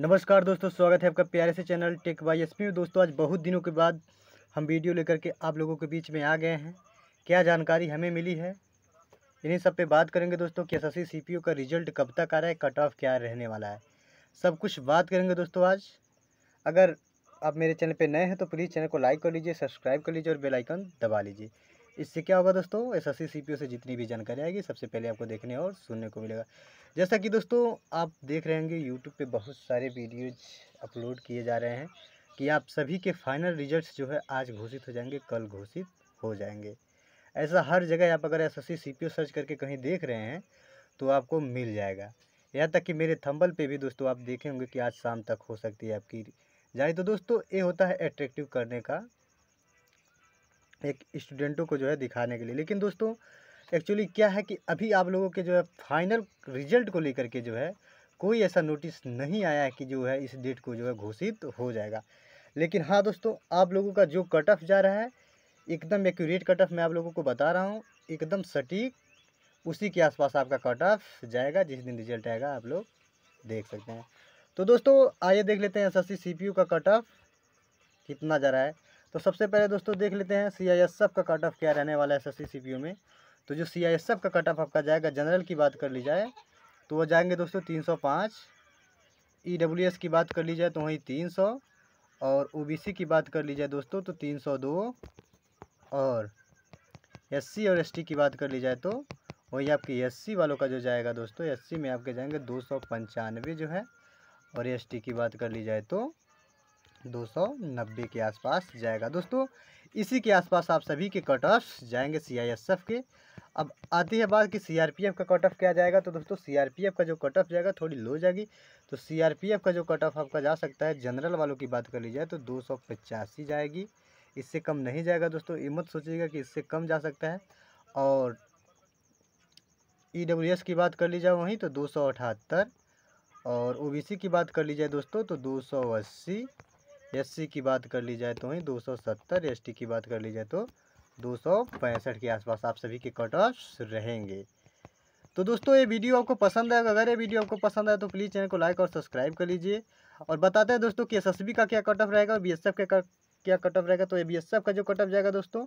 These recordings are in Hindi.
नमस्कार दोस्तों स्वागत है आपका प्यारे से चैनल टेक बाई एस में दोस्तों आज बहुत दिनों के बाद हम वीडियो लेकर के आप लोगों के बीच में आ गए हैं क्या जानकारी हमें मिली है इन्हीं सब पे बात करेंगे दोस्तों कि एस एस का रिजल्ट कब तक आ रहा है कट ऑफ क्या रहने वाला है सब कुछ बात करेंगे दोस्तों आज अगर आप मेरे चैनल पर नए हैं तो प्लीज़ चैनल को लाइक कर लीजिए सब्सक्राइब कर लीजिए और बेलाइकन दबा लीजिए इससे क्या होगा दोस्तों एस एस से जितनी भी जानकारी आएगी सबसे पहले आपको देखने और सुनने को मिलेगा जैसा कि दोस्तों आप देख रहे होंगे यूट्यूब पे बहुत सारे वीडियोज अपलोड किए जा रहे हैं कि आप सभी के फाइनल रिजल्ट्स जो है आज घोषित हो जाएंगे कल घोषित हो जाएंगे ऐसा हर जगह आप अगर एस एस सर्च करके कहीं देख रहे हैं तो आपको मिल जाएगा यहाँ तक कि मेरे थंबल पे भी दोस्तों आप देखेंगे कि आज शाम तक हो सकती है आपकी जाए तो दोस्तों ये होता है अट्रैक्टिव करने का एक स्टूडेंटों को जो है दिखाने के लिए लेकिन दोस्तों एक्चुअली क्या है कि अभी आप लोगों के जो है फाइनल रिजल्ट को लेकर के जो है कोई ऐसा नोटिस नहीं आया है कि जो है इस डेट को जो है घोषित हो जाएगा लेकिन हाँ दोस्तों आप लोगों का जो कट ऑफ जा रहा है एकदम एक्यूरेट कट ऑफ मैं आप लोगों को बता रहा हूँ एकदम सटीक उसी के आसपास आपका कट ऑफ जाएगा जिस दिन रिजल्ट आएगा आप लोग देख सकते हैं तो दोस्तों आइए देख लेते हैं एस एस का कट ऑफ कितना जा रहा है तो सबसे पहले दोस्तों देख लेते हैं सी आई एस एफ का कट ऑफ क्या रहने वाला है S S C C P में तो जो सी आई एस एफ का कट ऑफ आपका जाएगा जनरल की बात कर ली जाए तो वो जाएंगे दोस्तों तीन सौ पाँच ई डब्ल्यू एस की बात कर ली जाए तो वहीं तीन सौ और ओ बी सी की बात कर ली जाए दोस्तों तो तीन सौ दो और एस सी और एस टी की बात कर ली जाए तो वही आपके एस सी वालों का जो जाएगा दोस्तों एस सी में आपके जाएंगे दो सौ पंचानवे जो है और एस टी की बात कर ली जाए तो 290 के आसपास जाएगा दोस्तों इसी के आसपास आप सभी के कट ऑफ जाएंगे सीआईएसएफ के अब आती है बात कि सीआरपीएफ का कट ऑफ क्या जाएगा तो दोस्तों सीआरपीएफ का जो कट ऑफ जाएगा थोड़ी लो जाएगी तो सीआरपीएफ का जो कट ऑफ आपका जा सकता है जनरल वालों की बात कर ली जाए तो दो जाएगी इससे कम नहीं जाएगा दोस्तों ये मत सोचिएगा कि इससे कम जा सकता है और ई e की बात कर ली जाए वहीं तो दो और ओ की बात कर ली जाए दोस्तों तो दो एससी की बात कर ली जाए तो वहीं दो सौ सत्तर एस की बात कर ली जाए तो दो सौ पैंसठ के आसपास आप सभी के कट ऑफ रहेंगे तो दोस्तों ये वीडियो आपको पसंद आएगा अगर ये वीडियो आपको पसंद आए तो प्लीज़ चैनल को लाइक और सब्सक्राइब कर लीजिए और बताते हैं दोस्तों कि एस का क्या कट ऑफ रहेगा और बी का क्या कट ऑफ रहेगा तो ये बी का जो कट ऑफ जाएगा दोस्तों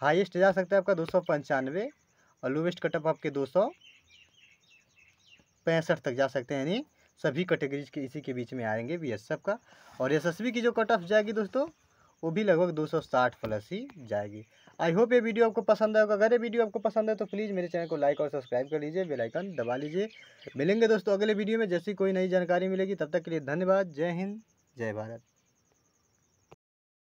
हाईएस्ट जा सकता है आपका दो और लोवेस्ट कट ऑफ आपके दो पैंसठ तक जा सकते हैं यानी सभी कैटेगरीज के इसी के बीच में आएंगे बी एस एफ का और एस की जो कट ऑफ जाएगी दोस्तों वो भी लगभग 260 प्लस ही जाएगी आई होप ये वीडियो आपको पसंद आएगा अगर ये वीडियो आपको पसंद है तो प्लीज़ मेरे चैनल को लाइक और सब्सक्राइब कर लीजिए बेल आइकन दबा लीजिए मिलेंगे दोस्तों अगले वीडियो में जैसी कोई नई जानकारी मिलेगी तब तक के लिए धन्यवाद जय हिंद जय भारत